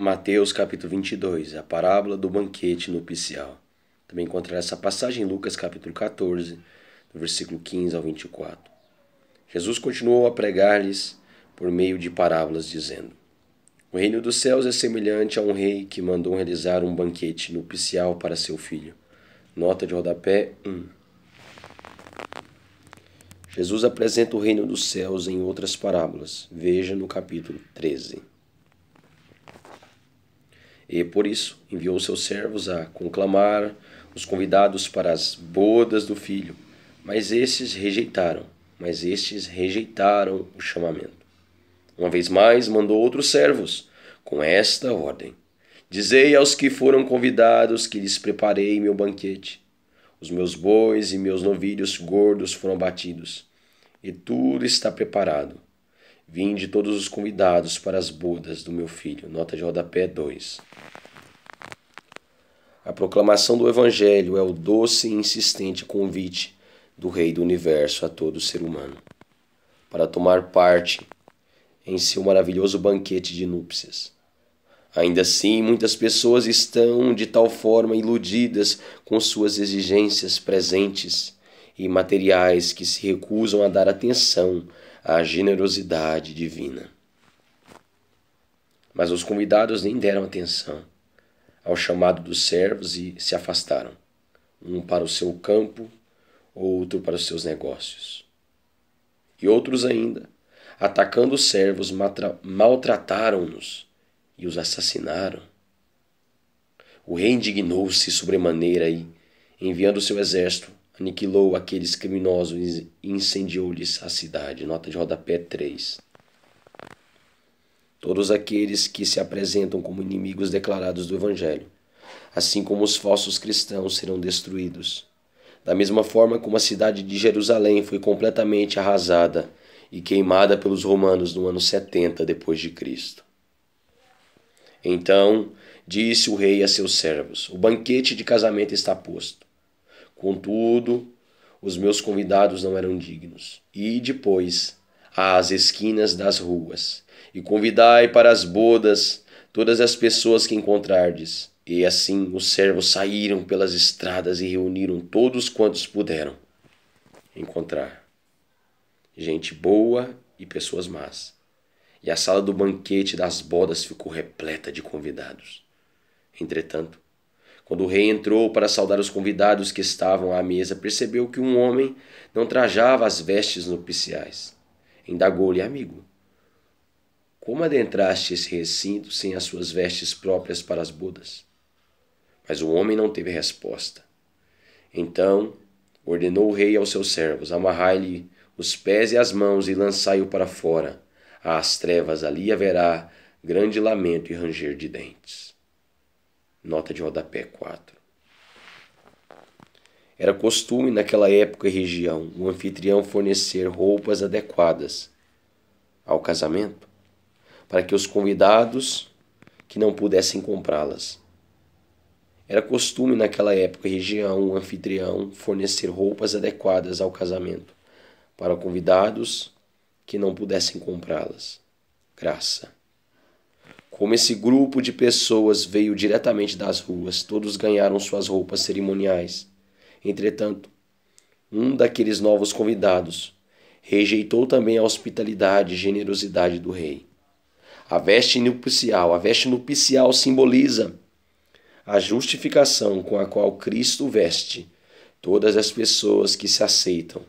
Mateus capítulo 22, a parábola do banquete nupcial. Também encontrará essa passagem em Lucas capítulo 14, do versículo 15 ao 24. Jesus continuou a pregar-lhes por meio de parábolas, dizendo: O reino dos céus é semelhante a um rei que mandou realizar um banquete nupcial para seu filho. Nota de rodapé 1. Jesus apresenta o reino dos céus em outras parábolas. Veja no capítulo 13. E por isso enviou seus servos a conclamar os convidados para as bodas do filho. Mas estes rejeitaram, mas estes rejeitaram o chamamento. Uma vez mais mandou outros servos com esta ordem: Dizei aos que foram convidados que lhes preparei meu banquete. Os meus bois e meus novilhos gordos foram batidos, e tudo está preparado. Vinde todos os convidados para as bodas do meu filho. Nota de rodapé 2. A proclamação do Evangelho é o doce e insistente convite do Rei do Universo a todo ser humano para tomar parte em seu maravilhoso banquete de núpcias. Ainda assim, muitas pessoas estão de tal forma iludidas com suas exigências presentes e materiais que se recusam a dar atenção à generosidade divina. Mas os convidados nem deram atenção ao chamado dos servos e se afastaram, um para o seu campo, outro para os seus negócios. E outros ainda, atacando os servos, maltrataram-nos e os assassinaram. O rei indignou-se sobremaneira e, enviando seu exército, aniquilou aqueles criminosos e incendiou-lhes a cidade. Nota de rodapé 3. Todos aqueles que se apresentam como inimigos declarados do Evangelho, assim como os falsos cristãos, serão destruídos. Da mesma forma como a cidade de Jerusalém foi completamente arrasada e queimada pelos romanos no ano 70 depois de Cristo. Então, disse o rei a seus servos: O banquete de casamento está posto Contudo, os meus convidados não eram dignos. E depois, às esquinas das ruas, e convidai para as bodas todas as pessoas que encontrardes. E assim os servos saíram pelas estradas e reuniram todos quantos puderam encontrar. Gente boa e pessoas más. E a sala do banquete das bodas ficou repleta de convidados. Entretanto, quando o rei entrou para saudar os convidados que estavam à mesa, percebeu que um homem não trajava as vestes nupciais. Indagou-lhe, amigo, como adentraste esse recinto sem as suas vestes próprias para as bodas? Mas o homem não teve resposta. Então ordenou o rei aos seus servos: amarrai-lhe os pés e as mãos e lançai-o para fora. Às trevas ali haverá grande lamento e ranger de dentes. Nota de rodapé 4. Era costume naquela época e região o anfitrião fornecer roupas adequadas ao casamento, para que os convidados que não pudessem comprá-las. Era costume naquela época e região o anfitrião fornecer roupas adequadas ao casamento, para convidados que não pudessem comprá-las. Graça. Como esse grupo de pessoas veio diretamente das ruas, todos ganharam suas roupas cerimoniais. Entretanto, um daqueles novos convidados rejeitou também a hospitalidade e generosidade do rei. A veste nupcial, a veste nupcial simboliza a justificação com a qual Cristo veste todas as pessoas que se aceitam,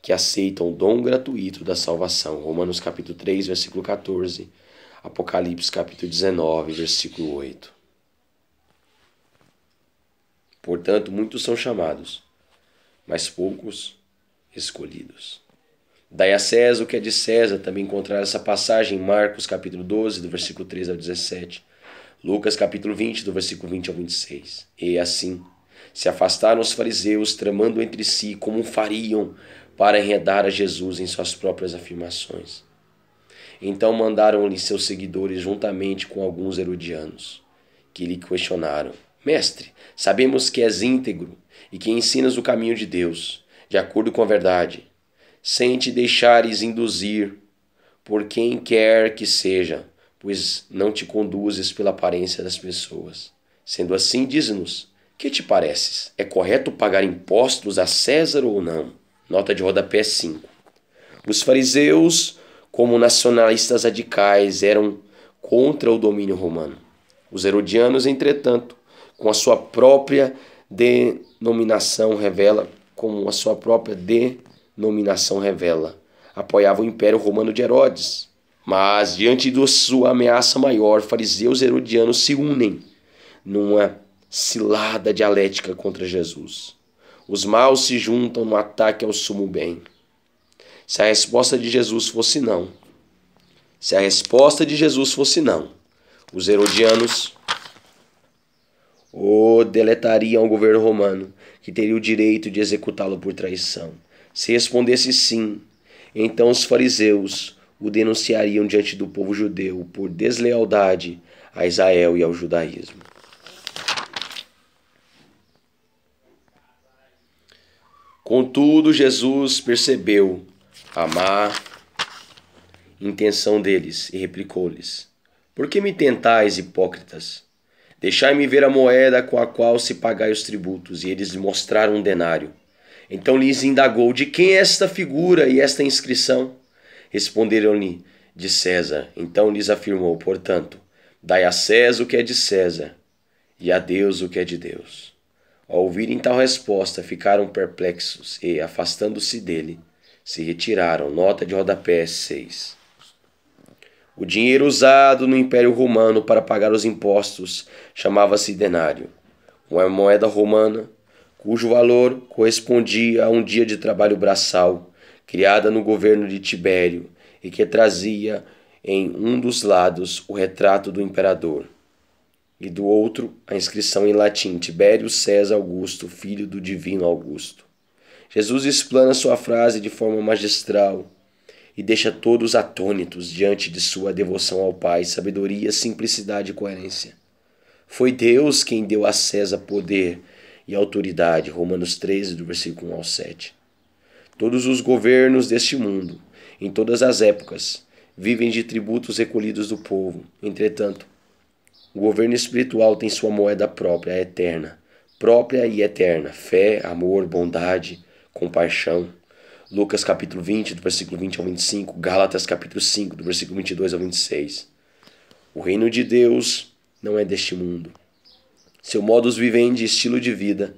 que aceitam o dom gratuito da salvação. Romanos capítulo 3, versículo 14 Apocalipse capítulo 19, versículo 8. Portanto, muitos são chamados, mas poucos escolhidos. Daí a César o que é de César, também encontrar essa passagem em Marcos capítulo 12, do versículo 3 ao 17, Lucas capítulo 20, do versículo 20 ao 26. E assim se afastaram os fariseus, tramando entre si como fariam para enredar a Jesus em suas próprias afirmações. Então mandaram-lhe seus seguidores juntamente com alguns herodianos, que lhe questionaram: Mestre, sabemos que és íntegro e que ensinas o caminho de Deus, de acordo com a verdade, sem te deixares induzir por quem quer que seja, pois não te conduzes pela aparência das pessoas. Sendo assim, diz-nos: que te pareces? É correto pagar impostos a César ou não? Nota de rodapé 5. Os fariseus como nacionalistas radicais, eram contra o domínio romano. Os herodianos, entretanto, com a sua própria denominação revela, como a sua própria denominação revela, apoiava o Império Romano de Herodes. Mas, diante de sua ameaça maior, fariseus e herodianos se unem numa cilada dialética contra Jesus. Os maus se juntam no ataque ao sumo bem. Se a resposta de Jesus fosse não, se a resposta de Jesus fosse não, os herodianos o deletariam ao governo romano, que teria o direito de executá-lo por traição. Se respondesse sim, então os fariseus o denunciariam diante do povo judeu por deslealdade a Israel e ao judaísmo. Contudo, Jesus percebeu a má intenção deles, e replicou-lhes: Por que me tentais, hipócritas? Deixai-me ver a moeda com a qual se pagai os tributos. E eles lhe mostraram um denário. Então lhes indagou: De quem é esta figura e esta inscrição? Responderam-lhe: De César. Então lhes afirmou: Portanto, dai a César o que é de César e a Deus o que é de Deus. Ao ouvirem tal resposta, ficaram perplexos e, afastando-se dele, se retiraram. Nota de rodapé 6. O dinheiro usado no Império Romano para pagar os impostos chamava-se denário, uma moeda romana cujo valor correspondia a um dia de trabalho braçal, criada no governo de Tibério e que trazia em um dos lados o retrato do imperador e do outro a inscrição em latim Tibério César Augusto, filho do divino Augusto. Jesus explana sua frase de forma magistral e deixa todos atônitos diante de sua devoção ao Pai, sabedoria, simplicidade e coerência. Foi Deus quem deu a César poder e autoridade. Romanos 13, do versículo 1 ao 7. Todos os governos deste mundo, em todas as épocas, vivem de tributos recolhidos do povo. Entretanto, o governo espiritual tem sua moeda própria, eterna. Própria e eterna. Fé, amor, bondade, compaixão. Lucas capítulo 20, do versículo 20 ao 25, Gálatas capítulo 5, do versículo 22 ao 26. O reino de Deus não é deste mundo. Seu modus vivendi, estilo de vida,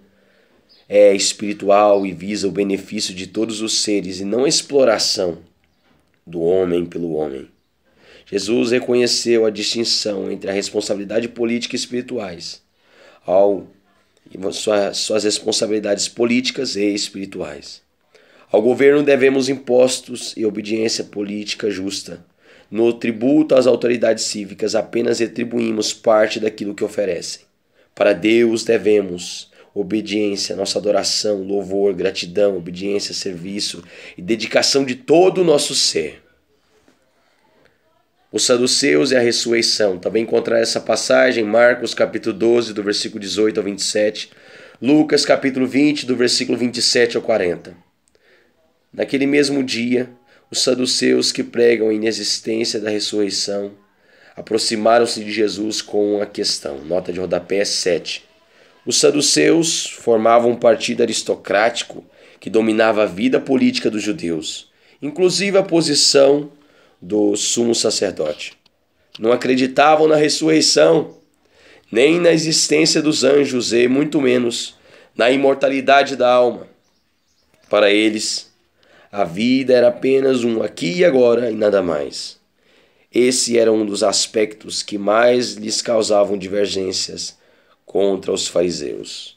é espiritual e visa o benefício de todos os seres e não a exploração do homem pelo homem. Jesus reconheceu a distinção entre a responsabilidade política e espirituais ao e suas responsabilidades políticas e espirituais. Ao governo devemos impostos e obediência política justa. No tributo às autoridades cívicas apenas retribuímos parte daquilo que oferecem. Para Deus devemos obediência, nossa adoração, louvor, gratidão, obediência, serviço e dedicação de todo o nosso ser os saduceus e a ressurreição. Também encontrar essa passagem Marcos capítulo 12, do versículo 18 ao 27, Lucas capítulo 20, do versículo 27 ao 40. Naquele mesmo dia, os saduceus que pregam a inexistência da ressurreição aproximaram-se de Jesus com a questão. Nota de rodapé 7. Os saduceus formavam um partido aristocrático que dominava a vida política dos judeus, inclusive a posição do sumo sacerdote. Não acreditavam na ressurreição, nem na existência dos anjos, e muito menos na imortalidade da alma. Para eles, a vida era apenas um aqui e agora e nada mais. Esse era um dos aspectos que mais lhes causavam divergências contra os fariseus.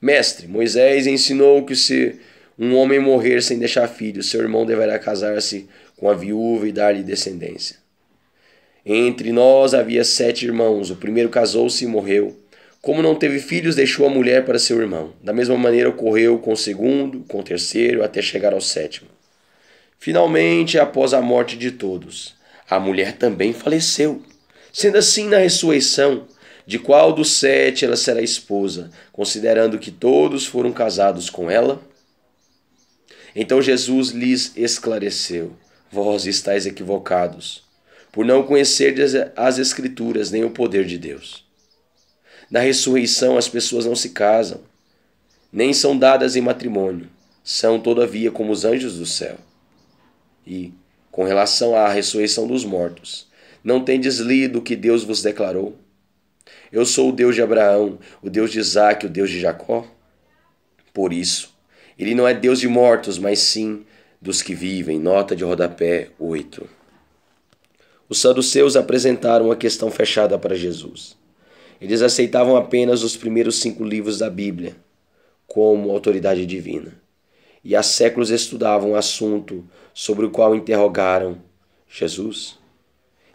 Mestre, Moisés ensinou que se um homem morrer sem deixar filhos, seu irmão deverá casar-se com a viúva e dar-lhe descendência. Entre nós havia sete irmãos, o primeiro casou-se e morreu. Como não teve filhos, deixou a mulher para seu irmão. Da mesma maneira ocorreu com o segundo, com o terceiro, até chegar ao sétimo. Finalmente, após a morte de todos, a mulher também faleceu. Sendo assim, na ressurreição, de qual dos sete ela será esposa, considerando que todos foram casados com ela? Então Jesus lhes esclareceu vós estáis equivocados, por não conhecerdes as Escrituras nem o poder de Deus. Na ressurreição as pessoas não se casam, nem são dadas em matrimônio, são, todavia, como os anjos do céu. E, com relação à ressurreição dos mortos, não tendes lido o que Deus vos declarou? Eu sou o Deus de Abraão, o Deus de Isaac, o Deus de Jacó. Por isso, ele não é Deus de mortos, mas sim dos que vivem, nota de rodapé 8. Os saduceus apresentaram a questão fechada para Jesus. Eles aceitavam apenas os primeiros cinco livros da Bíblia como autoridade divina. E há séculos estudavam o um assunto sobre o qual interrogaram Jesus.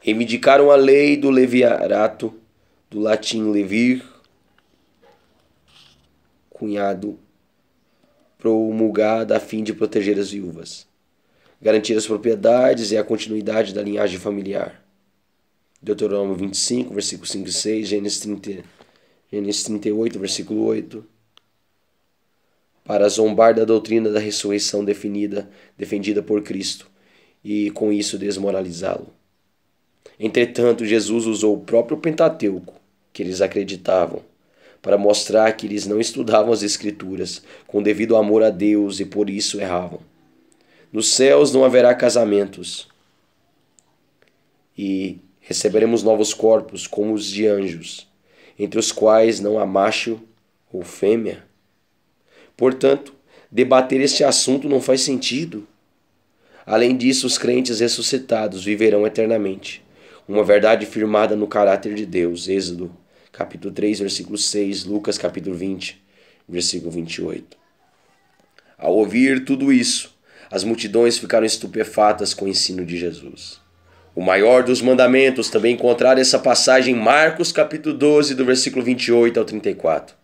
Reivindicaram a lei do leviarato, do latim levir, cunhado promulgada a fim de proteger as viúvas, garantir as propriedades e a continuidade da linhagem familiar. Deuteronômio 25, versículo 5 e 6, Gênesis, 30, Gênesis 38, versículo 8. Para zombar da doutrina da ressurreição definida, defendida por Cristo, e com isso desmoralizá-lo. Entretanto, Jesus usou o próprio Pentateuco, que eles acreditavam, para mostrar que eles não estudavam as Escrituras com devido amor a Deus e por isso erravam. Nos céus não haverá casamentos e receberemos novos corpos como os de anjos, entre os quais não há macho ou fêmea. Portanto, debater este assunto não faz sentido. Além disso, os crentes ressuscitados viverão eternamente. Uma verdade firmada no caráter de Deus. Êxodo capítulo 3, versículo 6, Lucas, capítulo 20, versículo 28. Ao ouvir tudo isso, as multidões ficaram estupefatas com o ensino de Jesus. O maior dos mandamentos também encontrar essa passagem em Marcos capítulo 12, do versículo 28 ao 34.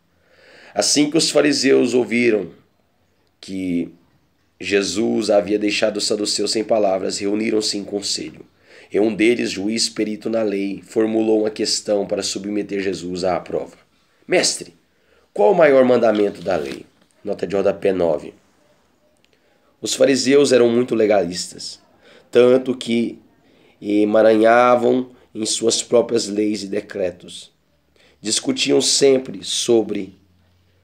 Assim que os fariseus ouviram que Jesus havia deixado os saduceus sem palavras, reuniram-se em conselho. E um deles, juiz perito na lei, formulou uma questão para submeter Jesus à prova. Mestre, qual o maior mandamento da lei? Nota de rodapé 9. Os fariseus eram muito legalistas, tanto que emaranhavam em suas próprias leis e decretos. Discutiam sempre sobre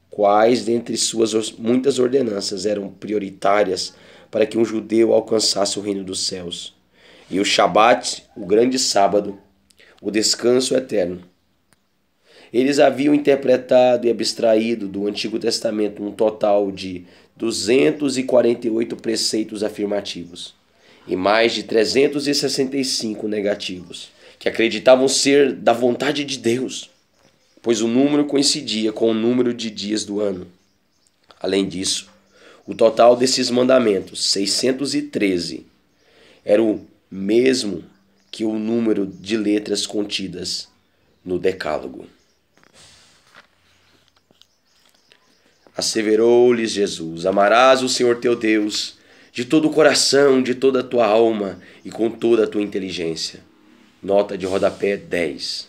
quais dentre suas muitas ordenanças eram prioritárias para que um judeu alcançasse o reino dos céus. E o Shabat, o grande sábado, o descanso eterno. Eles haviam interpretado e abstraído do Antigo Testamento um total de 248 preceitos afirmativos e mais de 365 negativos, que acreditavam ser da vontade de Deus, pois o número coincidia com o número de dias do ano. Além disso, o total desses mandamentos, 613, era o mesmo que o número de letras contidas no Decálogo. Asseverou-lhes Jesus: Amarás o Senhor teu Deus de todo o coração, de toda a tua alma e com toda a tua inteligência. Nota de rodapé 10.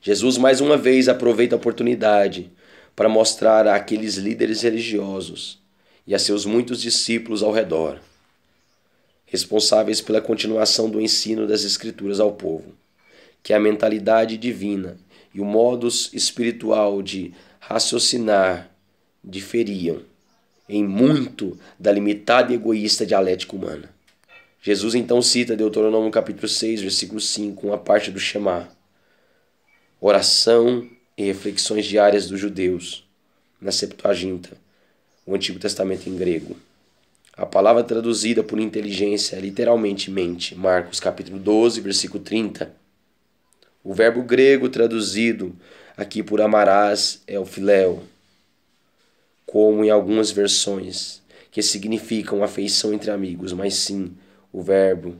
Jesus mais uma vez aproveita a oportunidade para mostrar àqueles líderes religiosos e a seus muitos discípulos ao redor responsáveis pela continuação do ensino das Escrituras ao povo, que a mentalidade divina e o modus espiritual de raciocinar diferiam em muito da limitada e egoísta dialética humana. Jesus então cita Deuteronômio capítulo 6, versículo 5, uma parte do Shema, oração e reflexões diárias dos judeus, na Septuaginta, o Antigo Testamento em grego. A palavra traduzida por inteligência é literalmente mente, Marcos capítulo 12, versículo 30. O verbo grego traduzido aqui por amarás é o filéu, como em algumas versões, que significam afeição entre amigos, mas sim o verbo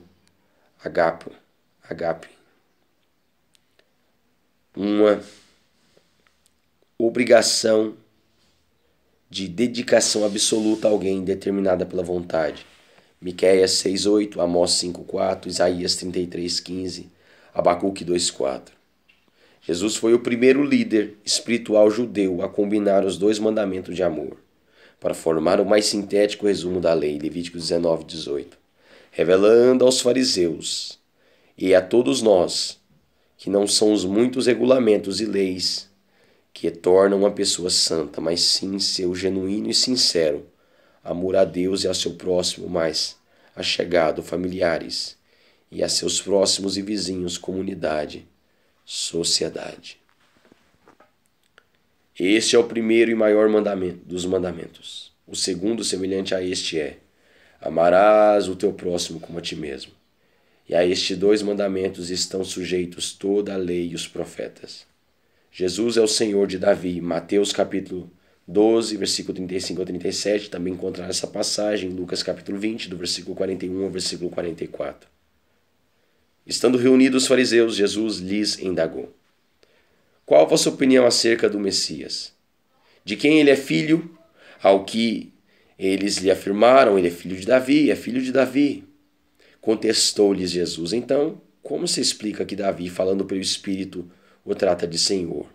agapo, agape. Uma obrigação de dedicação absoluta a alguém determinada pela vontade. Miqueias 6:8, Amós 5:4, Isaías 33:15, Abacuque 2:4. Jesus foi o primeiro líder espiritual judeu a combinar os dois mandamentos de amor para formar o mais sintético resumo da lei, Levítico 19:18, revelando aos fariseus e a todos nós que não são os muitos regulamentos e leis que torna uma pessoa santa, mas sim seu genuíno e sincero amor a Deus e a seu próximo mais achegado, familiares e a seus próximos e vizinhos, comunidade, sociedade. Este é o primeiro e maior mandamento dos mandamentos. O segundo, semelhante a este, é: amarás o teu próximo como a ti mesmo. E a estes dois mandamentos estão sujeitos toda a lei e os profetas. Jesus é o Senhor de Davi, Mateus capítulo 12, versículo 35 a 37, também encontrar essa passagem, Lucas capítulo 20, do versículo 41 ao versículo 44. Estando reunidos os fariseus, Jesus lhes indagou: Qual a vossa opinião acerca do Messias? De quem ele é filho? Ao que eles lhe afirmaram: Ele é filho de Davi, é filho de Davi. Contestou-lhes Jesus: Então, como se explica que Davi, falando pelo Espírito, o trata de Senhor.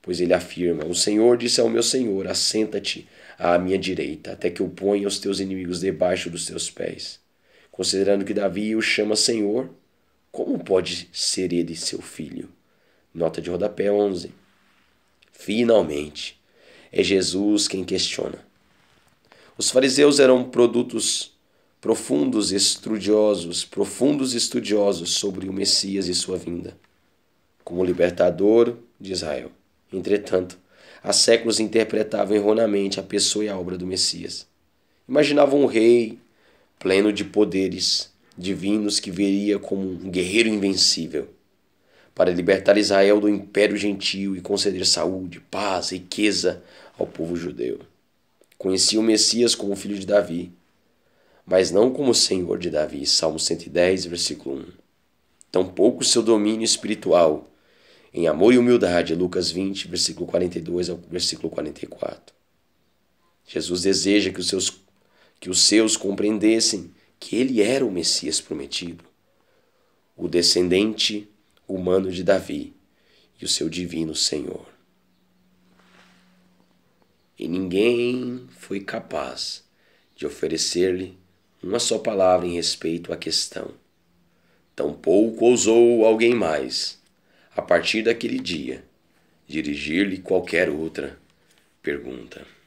Pois ele afirma: O Senhor disse ao meu Senhor: Assenta-te à minha direita, até que eu ponha os teus inimigos debaixo dos teus pés. Considerando que Davi o chama Senhor, como pode ser ele seu filho? Nota de rodapé 11. Finalmente, é Jesus quem questiona. Os fariseus eram produtos profundos estudiosos, profundos estudiosos sobre o Messias e sua vinda como libertador de Israel. Entretanto, há séculos interpretavam erroneamente a pessoa e a obra do Messias. Imaginavam um rei pleno de poderes divinos que viria como um guerreiro invencível para libertar Israel do império gentil e conceder saúde, paz, riqueza ao povo judeu. Conheciam o Messias como filho de Davi, mas não como Senhor de Davi. Salmo 110, versículo 1. Tampouco seu domínio espiritual em amor e humildade, Lucas 20, versículo 42 ao versículo 44. Jesus deseja que os seus, que os seus compreendessem que ele era o Messias prometido, o descendente humano de Davi e o seu divino Senhor. E ninguém foi capaz de oferecer-lhe uma só palavra em respeito à questão. Tampouco ousou alguém mais a partir daquele dia, dirigir-lhe qualquer outra pergunta.